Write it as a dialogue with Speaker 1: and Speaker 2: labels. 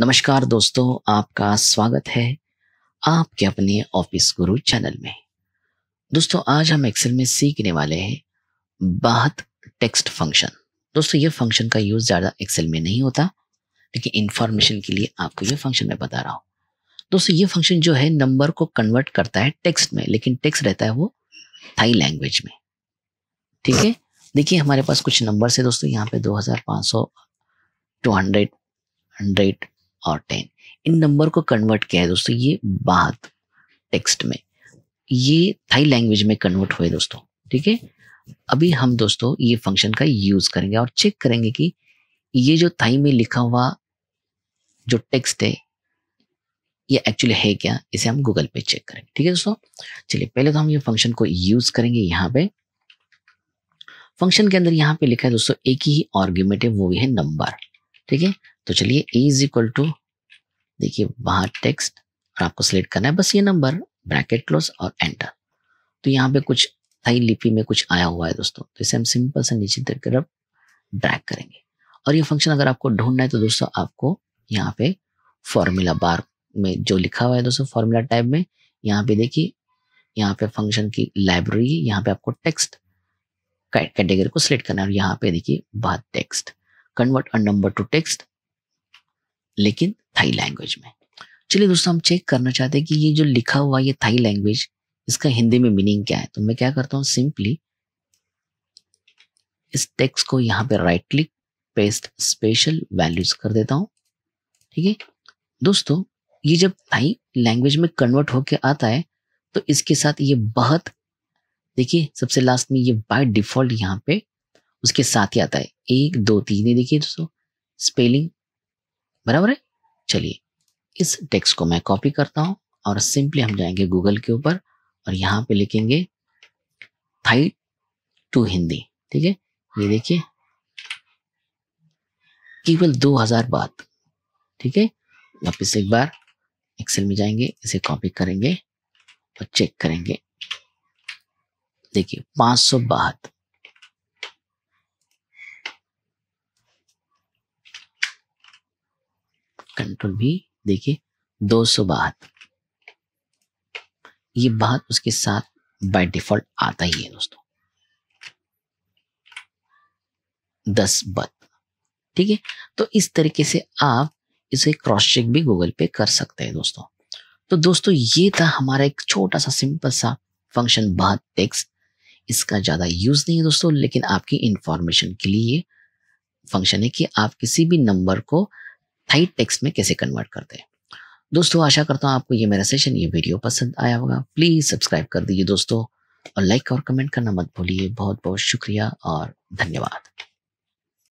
Speaker 1: नमस्कार दोस्तों आपका स्वागत है आपके अपने ऑफिस गुरु चैनल में दोस्तों आज हम एक्सेल में सीखने वाले हैं बाहत टेक्स्ट फंक्शन दोस्तों ये फंक्शन का यूज़ ज़्यादा एक्सेल में नहीं होता लेकिन इंफॉर्मेशन के लिए आपको ये फंक्शन मैं बता रहा हूँ दोस्तों ये फंक्शन जो है नंबर को कन्वर्ट करता है टेक्स्ट में लेकिन टेक्स्ट रहता है वो थाई लैंग्वेज में ठीक है देखिए हमारे पास कुछ नंबर है दोस्तों यहाँ पे दो हजार पाँच सौ टू हंड्रेड हंड्रेड और टेन इन नंबर को कन्वर्ट किया है दोस्तों ये बात टेक्स्ट में ये थाई लैंग्वेज में कन्वर्ट हुए दोस्तों ठीक है अभी हम दोस्तों ये फंक्शन का यूज करेंगे और चेक करेंगे कि ये जो थाई में लिखा हुआ जो टेक्स्ट है ये एक्चुअली है क्या इसे हम गूगल पे चेक करेंगे ठीक है दोस्तों चलिए पहले तो हम ये फंक्शन को यूज करेंगे यहाँ पे फंक्शन के अंदर यहाँ पे लिखा है दोस्तों एक ही आर्ग्यूमेंट है वो भी है नंबर ठीक है तो चलिए ए इज इक्वल टू देखिए बाहर टेक्स्ट और आपको सिलेक्ट करना है बस ये नंबर ब्रैकेट क्लोज और एंटर तो यहाँ पे कुछ थाई लिपि में कुछ आया हुआ है दोस्तों तो इसे हम सिंपल से नीचे तक अब ड्रैग करेंगे और ये फंक्शन अगर आपको ढूंढना है तो दोस्तों आपको यहाँ पे फॉर्मूला बार में जो लिखा हुआ है दोस्तों फॉर्मूला टाइप में यहाँ पे देखिए यहाँ पे फंक्शन की लाइब्रेरी यहाँ पे आपको टेक्स्ट कैटेगरी को सिलेक्ट करना है और यहाँ पे देखिए बाहर text convert a number to text लेकिन थाई लैंग्वेज में चलिए दोस्तों हम चेक करना चाहते हैं कि ये जो लिखा हुआ ये थाई लैंग्वेज इसका हिंदी में मीनिंग क्या है तो मैं क्या करता हूँ सिंपली इस टेक्स्ट को यहाँ पे right click paste special values कर देता हूँ ठीक है दोस्तों ये जब थाई लैंग्वेज में कन्वर्ट होके आता है तो इसके साथ ये बहुत देखिए सबसे लास्ट में ये बाय डिफॉल्ट यहाँ पे उसके साथ ही आता है एक दो तीन देखिए दोस्तों स्पेलिंग बराबर है चलिए इस टेक्स्ट को मैं कॉपी करता हूं और सिंपली हम जाएंगे गूगल के ऊपर और यहाँ पे लिखेंगे थाई टू हिंदी ठीक है ये देखिए केवल दो हजार बात ठीक है वापिस एक बार एक्सेल में जाएंगे इसे कॉपी करेंगे और चेक करेंगे देखिए पांच सौ बहत्तर कंट्रोल भी देखिए दो सौ बहत्तर ये बात उसके साथ बाय डिफॉल्ट आता ही है दोस्तों दस बत ठीक है तो इस तरीके से आप इसे क्रॉस चेक भी गूगल पे कर सकते हैं दोस्तों तो दोस्तों ये था हमारा एक छोटा सा सिंपल सा फंक्शन बात टेक्स्ट इसका ज़्यादा यूज़ नहीं है दोस्तों लेकिन आपकी इंफॉर्मेशन के लिए फंक्शन है कि आप किसी भी नंबर को थाई टेक्स्ट में कैसे कन्वर्ट करते हैं दोस्तों आशा करता हूँ आपको ये मेरा सेशन ये वीडियो पसंद आया होगा प्लीज़ सब्सक्राइब कर दीजिए दोस्तों और लाइक और कमेंट करना मत भूलिए बहुत बहुत शुक्रिया और धन्यवाद